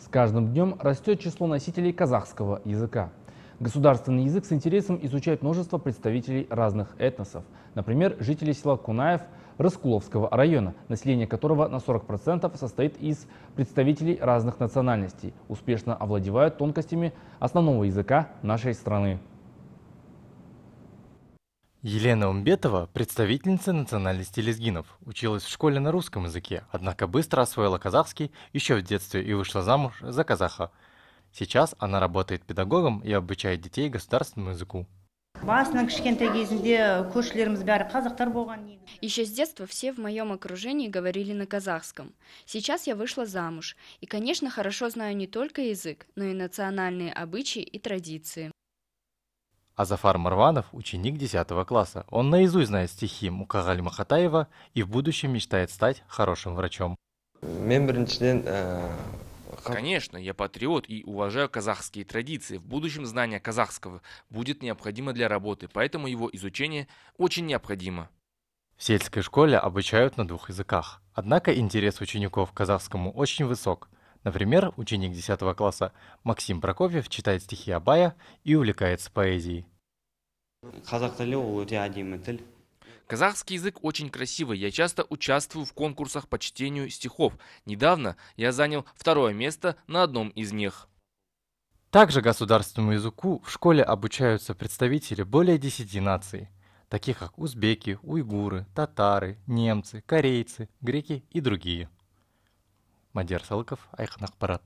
С каждым днем растет число носителей казахского языка. Государственный язык с интересом изучает множество представителей разных этносов. Например, жители села Кунаев Раскуловского района, население которого на 40% состоит из представителей разных национальностей, успешно овладевают тонкостями основного языка нашей страны. Елена Умбетова, представительница национальности лезгинов, училась в школе на русском языке, однако быстро освоила казахский еще в детстве и вышла замуж за казаха. Сейчас она работает педагогом и обучает детей государственному языку. Еще с детства все в моем окружении говорили на казахском. Сейчас я вышла замуж и, конечно, хорошо знаю не только язык, но и национальные обычаи и традиции. Азафар Марванов – ученик 10 класса. Он наизусть знает стихи Мукагаль Махатаева и в будущем мечтает стать хорошим врачом. Э, Конечно, я патриот и уважаю казахские традиции. В будущем знание казахского будет необходимо для работы, поэтому его изучение очень необходимо. В сельской школе обучают на двух языках. Однако интерес учеников к казахскому очень высок – Например, ученик 10 класса Максим Прокофьев читает стихи Абая и увлекается поэзией. Казахский язык очень красивый. Я часто участвую в конкурсах по чтению стихов. Недавно я занял второе место на одном из них. Также государственному языку в школе обучаются представители более 10 наций, таких как узбеки, уйгуры, татары, немцы, корейцы, греки и другие. мадияр салықов айқын ақпарат